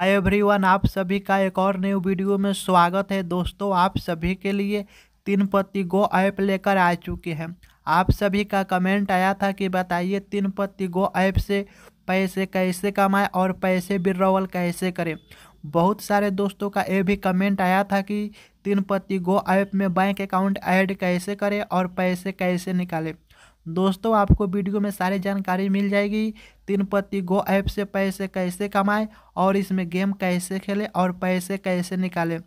hi everyone आप सभी का एक और न्यू वीडियो में स्वागत है दोस्तों आप सभी के लिए तीन पत्ती गो ऐप लेकर आ चुके हैं आप सभी का कमेंट आया था कि बताइए तीन पत्ती गो ऐप से पैसे कैसे कमाएं और पैसे विड्रॉवल कैसे करें बहुत सारे दोस्तों का ये भी कमेंट आया था कि तीन पत्ती गो ऐप में बैंक अकाउंट ऐड कैसे करें और पैसे कैसे निकालें दोस्तों आपको वीडियो में सारी जानकारी मिल जाएगी तीन पत्ती गो ऐप से पैसे कैसे कमाएं और इसमें गेम कैसे खेलें और पैसे कैसे निकालें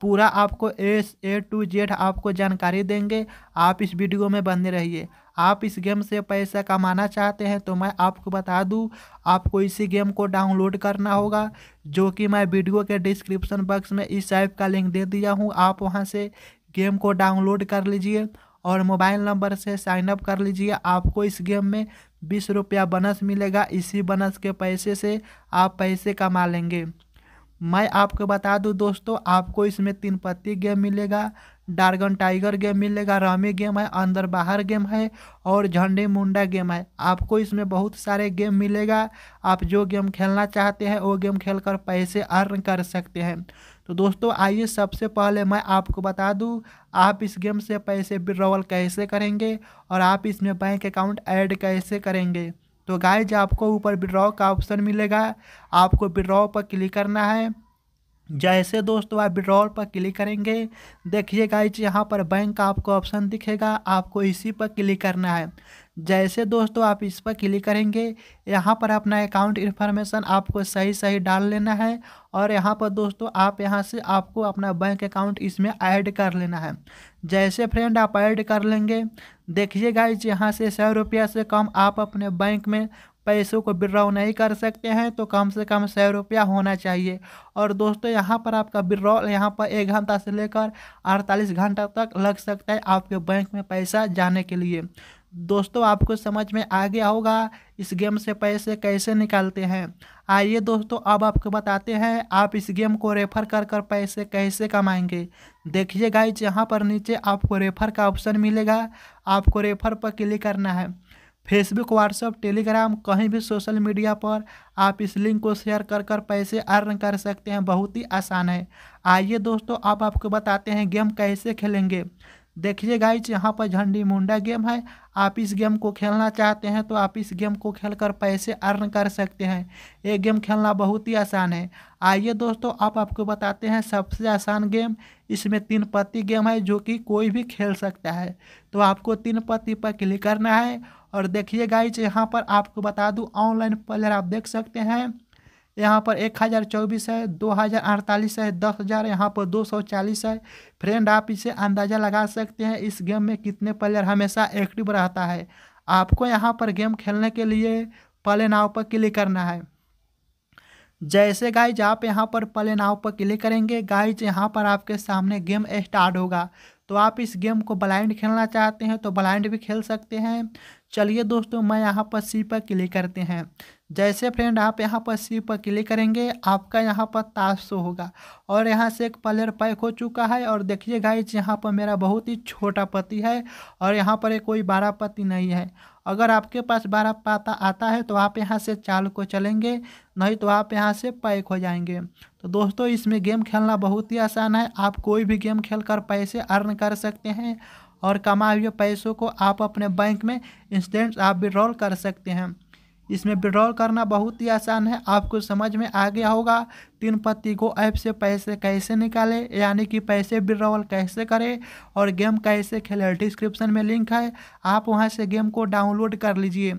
पूरा आपको एस ए टू जेड आपको जानकारी देंगे आप इस वीडियो में बने रहिए आप इस गेम से पैसा कमाना चाहते हैं तो मैं आपको बता दूं आपको इसी गेम को डाउनलोड करना होगा जो कि मैं वीडियो के डिस्क्रिप्शन बॉक्स में इस ऐप का लिंक दे दिया हूं आप वहां से गेम को डाउनलोड कर लीजिए और मोबाइल नंबर से साइन अप कर लीजिए आपको इस गेम में बीस रुपया बनस मिलेगा इसी बनस के पैसे से आप पैसे कमा लेंगे मैं आपको बता दूं दोस्तों आपको इसमें तीन पत्ती गेम मिलेगा डार्गन टाइगर गेम मिलेगा रामी गेम है अंदर बाहर गेम है और झंडे मुंडा गेम है आपको इसमें बहुत सारे गेम मिलेगा आप जो गेम खेलना चाहते हैं वो गेम खेलकर पैसे अर्न कर सकते हैं तो दोस्तों आइए सबसे पहले मैं आपको बता दूं आप इस गेम से पैसे विड्रॉवल कैसे करेंगे और आप इसमें बैंक अकाउंट ऐड कैसे करेंगे तो गाइज आपको ऊपर विड्रॉ का ऑप्शन मिलेगा आपको विड्रॉ पर क्लिक करना है जैसे दोस्तों आप विड्रॉल पर क्लिक करेंगे देखिए गाइज यहाँ पर बैंक का आपको ऑप्शन दिखेगा आपको इसी पर क्लिक करना है जैसे दोस्तों आप इस पर क्लिक करेंगे यहाँ पर अपना अकाउंट इन्फॉर्मेशन आपको सही सही डाल लेना है और यहाँ पर दोस्तों आप यहाँ से आपको अपना बैंक अकाउंट इसमें ऐड कर लेना है जैसे फ्रेंड आप ऐड कर लेंगे देखिए गाइज यहाँ से सौ रुपया से कम आप अपने बैंक में पैसों को विड्रॉ नहीं कर सकते हैं तो कम से कम सौ रुपया होना चाहिए और दोस्तों यहाँ पर आपका विड्रॉ यहाँ पर एक घंटा से लेकर अड़तालीस घंटा तक लग सकता है आपके बैंक में पैसा जाने के लिए दोस्तों आपको समझ में आ गया होगा इस गेम से पैसे कैसे निकालते हैं आइए दोस्तों अब आपको बताते हैं आप इस गेम को रेफर कर कर पैसे कैसे कमाएंगे देखिए गाइज यहाँ पर नीचे आपको रेफर का ऑप्शन मिलेगा आपको रेफर पर क्लिक करना है फेसबुक व्हाट्सअप टेलीग्राम कहीं भी सोशल मीडिया पर आप इस लिंक को शेयर कर कर पैसे अर्न कर सकते हैं बहुत ही आसान है आइए दोस्तों अब आप आपको बताते हैं गेम कैसे खेलेंगे देखिए गाइज यहाँ पर झंडी मुंडा गेम है आप इस गेम को खेलना चाहते हैं तो आप इस गेम को खेलकर पैसे अर्न कर सकते हैं ये गेम खेलना बहुत ही आसान है आइए दोस्तों आप आपको बताते हैं सबसे आसान गेम इसमें तीन पत्ती गेम है जो कि कोई भी खेल सकता है तो आपको तीन पत्ती पर क्लिक करना है और देखिए गाइज यहाँ पर आपको बता दूँ ऑनलाइन प्लेयर आप देख सकते हैं यहाँ पर एक हज़ार चौबीस है दो हज़ार अड़तालीस है दस हज़ार यहाँ पर दो सौ चालीस है फ्रेंड आप इसे अंदाज़ा लगा सकते हैं इस गेम में कितने प्लेयर हमेशा एक्टिव रहता है आपको यहाँ पर गेम खेलने के लिए पले नाव पर क्लिक करना है जैसे गाइज आप यहाँ पर पले नाव पर क्लिक करेंगे गाइज यहाँ पर आपके सामने गेम स्टार्ट होगा तो आप इस गेम को ब्लाइंड खेलना चाहते हैं तो ब्लाइंड भी खेल सकते हैं चलिए दोस्तों मैं यहाँ पर सी पर क्लिक करते हैं जैसे फ्रेंड आप यहाँ पर सी पर क्लिक करेंगे आपका यहाँ पर ताश शो होगा और यहाँ से एक प्लेयर पैक हो चुका है और देखिए गाइज यहाँ पर मेरा बहुत ही छोटा पति है और यहाँ पर कोई बारह पति नहीं है अगर आपके पास बारह पाता आता है तो आप यहाँ से चाल को चलेंगे नहीं तो आप यहाँ से पैक हो जाएंगे तो दोस्तों इसमें गेम खेलना बहुत ही आसान है आप कोई भी गेम खेल कर पैसे अर्न कर सकते हैं और कमाए हुए पैसों को आप अपने बैंक में इंस्टेंट आप विड्रॉल कर सकते हैं इसमें विड्रॉल करना बहुत ही आसान है आपको समझ में आ गया होगा तीन पत्ती को ऐप से पैसे कैसे निकालें यानी कि पैसे विड्रॉल कैसे करें और गेम कैसे खेलें डिस्क्रिप्शन में लिंक है आप वहां से गेम को डाउनलोड कर लीजिए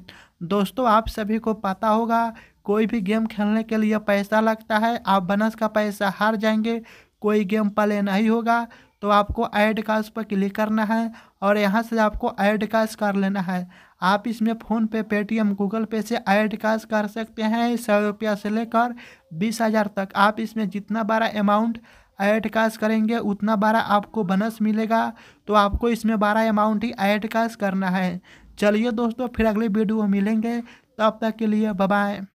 दोस्तों आप सभी को पता होगा कोई भी गेम खेलने के लिए पैसा लगता है आप बनस का पैसा हार जाएंगे कोई गेम प्ले नहीं होगा तो आपको ऐड कास्ट पर क्लिक करना है और यहाँ से आपको ऐड कास्ट कर लेना है आप इसमें फ़ोनपे पेटीएम गूगल पे से ऐड कास्ट कर सकते हैं सौ रुपया से लेकर बीस हज़ार तक आप इसमें जितना बड़ा अमाउंट ऐड कास्ट करेंगे उतना बड़ा आपको बनस मिलेगा तो आपको इसमें बड़ा अमाउंट ही ऐड कास्ट करना है चलिए दोस्तों फिर अगले वीडियो मिलेंगे तब तक के लिए बाय